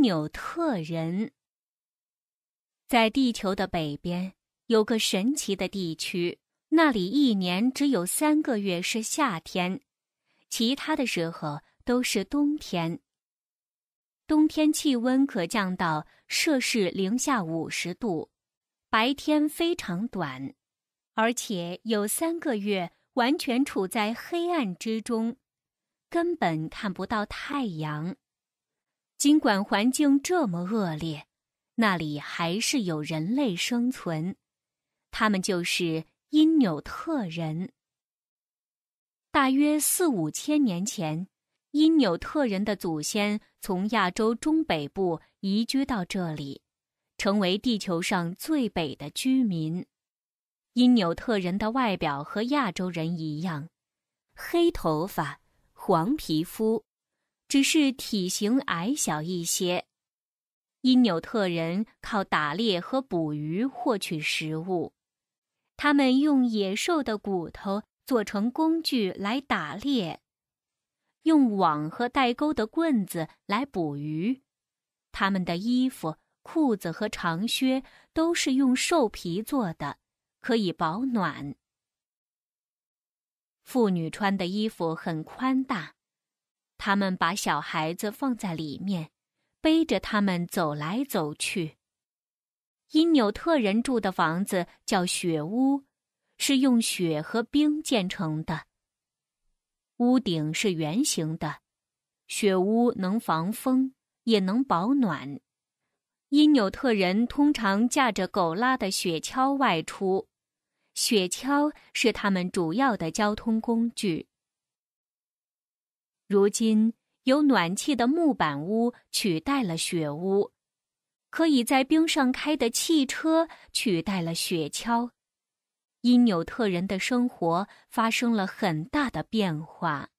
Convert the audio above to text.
纽特人，在地球的北边有个神奇的地区，那里一年只有三个月是夏天，其他的时候都是冬天。冬天气温可降到摄氏零下五十度，白天非常短，而且有三个月完全处在黑暗之中，根本看不到太阳。尽管环境这么恶劣，那里还是有人类生存。他们就是因纽特人。大约四五千年前，因纽特人的祖先从亚洲中北部移居到这里，成为地球上最北的居民。因纽特人的外表和亚洲人一样，黑头发，黄皮肤。只是体型矮小一些。因纽特人靠打猎和捕鱼获取食物，他们用野兽的骨头做成工具来打猎，用网和带钩的棍子来捕鱼。他们的衣服、裤子和长靴都是用兽皮做的，可以保暖。妇女穿的衣服很宽大。他们把小孩子放在里面，背着他们走来走去。因纽特人住的房子叫雪屋，是用雪和冰建成的。屋顶是圆形的，雪屋能防风，也能保暖。因纽特人通常驾着狗拉的雪橇外出，雪橇是他们主要的交通工具。如今，有暖气的木板屋取代了雪屋，可以在冰上开的汽车取代了雪橇，因纽特人的生活发生了很大的变化。